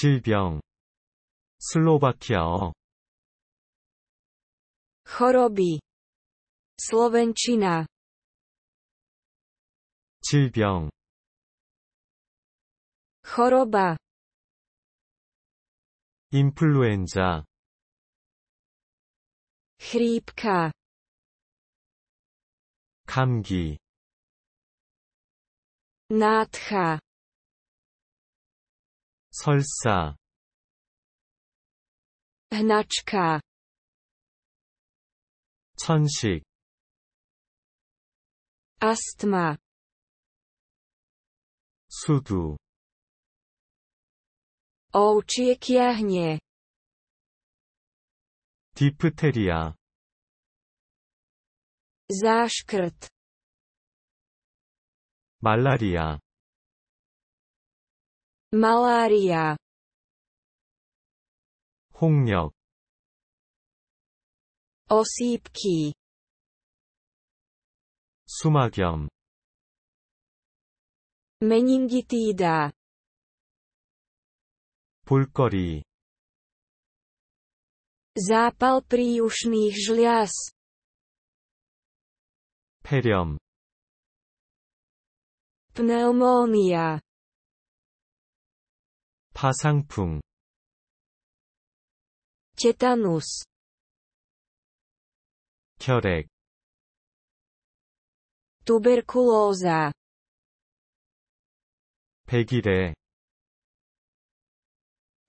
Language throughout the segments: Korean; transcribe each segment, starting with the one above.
질병 슬로바키아어 choroby slovenčina 질병 choroba 인플루엔자 chrípka 감기 nádcha 설사 hnačka 천식 astma 수두 ovčije kjehnie 디프테리아 zaškrt 말라리아 말라리아 홍역 Osípky. 수막염 메닝기티다 볼거리 zápal príušných žliaz 폐렴 pneumónia 파상풍 tétanos 결핵 tuberculóza 백일에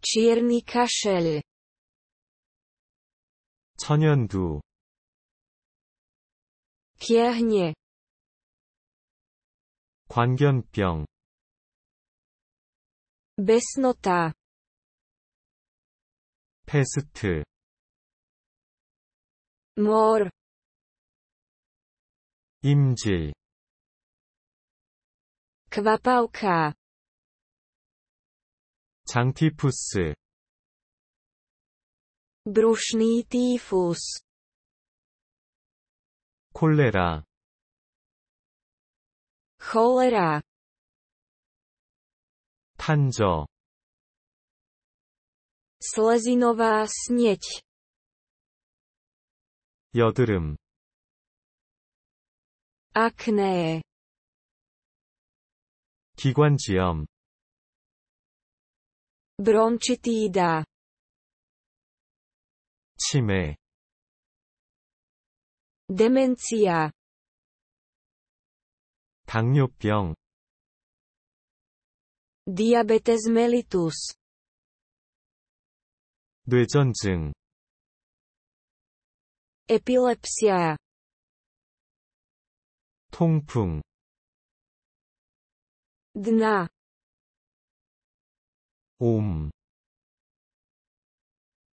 čierny kašel 천연두 kiahnie 관견병 베스노타 패스트 몰 임질 kvapałka 장티푸스 bruszny tyfus 콜레라 cholera 탄저 Slezinová sněť 여드름 akné 기관지염 bronchitída 치매 demencia 당뇨병 Diabetes mellitus. 뇌전증. Epilepsia. 통풍. Dna. 옴.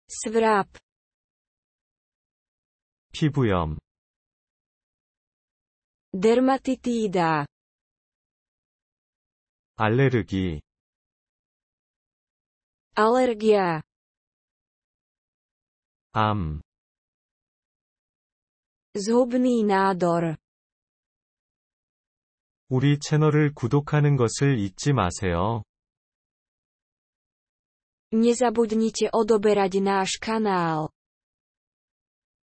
Svrap. 피부염. Dermatitida. 알레르기 аллергия 암 зубный нádor 우리 채널을 구독하는 것을 잊지 마세요. Nie zabudnijcie odobierać nasz kanał.